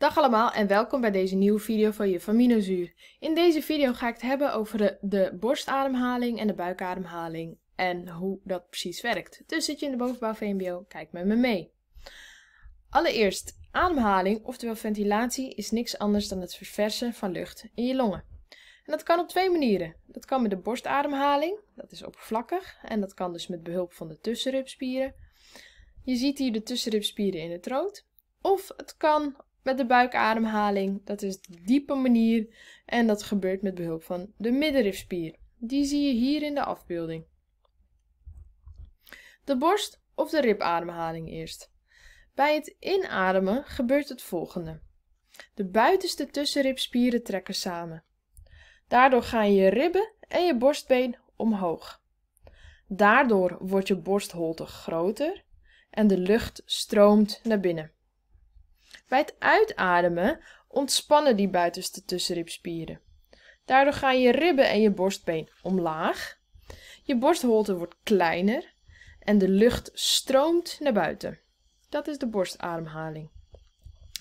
Dag allemaal en welkom bij deze nieuwe video van je faminozuur. In deze video ga ik het hebben over de, borstademhaling en de buikademhaling en hoe dat precies werkt. Dus zit je in de bovenbouw VMBO, kijk met me mee. Allereerst, ademhaling, oftewel ventilatie, is niks anders dan het verversen van lucht in je longen. En dat kan op twee manieren. Dat kan met de borstademhaling, dat is oppervlakkig, en dat kan dus met behulp van de tussenribspieren. Je ziet hier de tussenribspieren in het rood. Of het kan met de buikademhaling. Dat is de diepe manier en dat gebeurt met behulp van de middenrifspier. Die zie je hier in de afbeelding. De borst of de ribademhaling eerst. Bij het inademen gebeurt het volgende. De buitenste tussenribspieren trekken samen. Daardoor gaan je ribben en je borstbeen omhoog. Daardoor wordt je borstholte groter en de lucht stroomt naar binnen. Bij het uitademen ontspannen die buitenste tussenribspieren. Daardoor gaan je ribben en je borstbeen omlaag. Je borstholte wordt kleiner en de lucht stroomt naar buiten. Dat is de borstademhaling.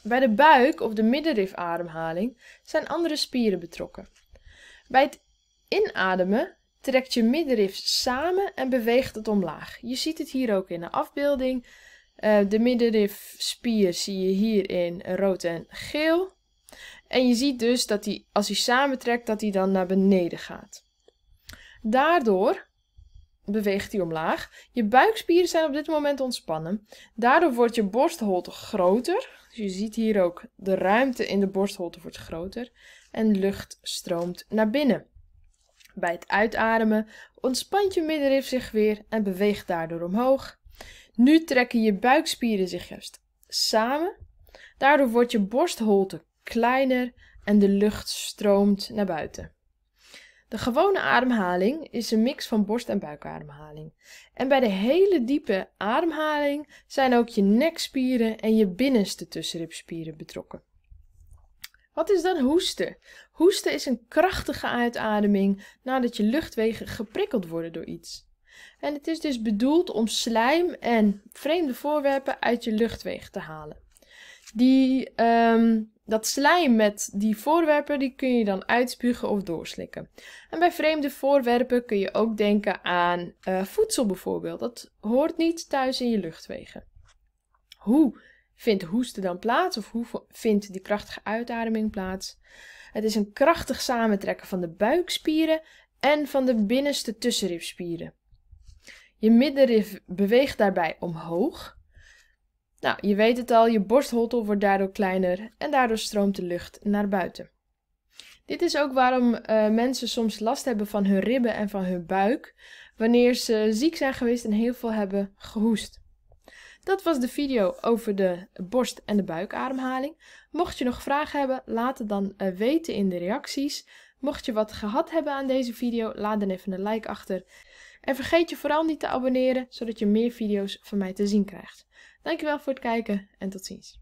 Bij de buik- of de middenrifademhaling zijn andere spieren betrokken. Bij het inademen trekt je middenrif samen en beweegt het omlaag. Je ziet het hier ook in de afbeelding. Eh, de middenrifspier zie je hier in rood en geel. En je ziet dus dat hij als hij samentrekt, dat hij dan naar beneden gaat. Daardoor beweegt hij omlaag. Je buikspieren zijn op dit moment ontspannen. Daardoor wordt je borstholte groter. Dus je ziet hier ook de ruimte in de borstholte wordt groter. En lucht stroomt naar binnen. Bij het uitademen ontspant je middenrif zich weer en beweegt daardoor omhoog. Nu trekken je buikspieren zich juist samen. Daardoor wordt je borstholte kleiner en de lucht stroomt naar buiten. De gewone ademhaling is een mix van borst- en buikademhaling. En bij de hele diepe ademhaling zijn ook je nekspieren en je binnenste tussenribspieren betrokken. Wat is dan hoesten? Hoesten is een krachtige uitademing nadat je luchtwegen geprikkeld worden door iets. En het is dus bedoeld om slijm en vreemde voorwerpen uit je luchtwegen te halen. Die, ehm, dat slijm met die voorwerpen die kun je dan uitspugen of doorslikken. En bij vreemde voorwerpen kun je ook denken aan eh, voedsel bijvoorbeeld. Dat hoort niet thuis in je luchtwegen. Hoe vindt hoesten dan plaats of hoe vindt die krachtige uitademing plaats? Het is een krachtig samentrekken van de buikspieren en van de binnenste tussenribspieren. Je middenrif beweegt daarbij omhoog. Nou, je weet het al, je borstholtel wordt daardoor kleiner en daardoor stroomt de lucht naar buiten. Dit is ook waarom eh, mensen soms last hebben van hun ribben en van hun buik wanneer ze ziek zijn geweest en heel veel hebben gehoest. Dat was de video over de borst- en de buikademhaling. Mocht je nog vragen hebben, laat het dan eh, weten in de reacties. Mocht je wat gehad hebben aan deze video, laat dan even een like achter. En vergeet je vooral niet te abonneren, zodat je meer video's van mij te zien krijgt. Dankjewel voor het kijken en tot ziens.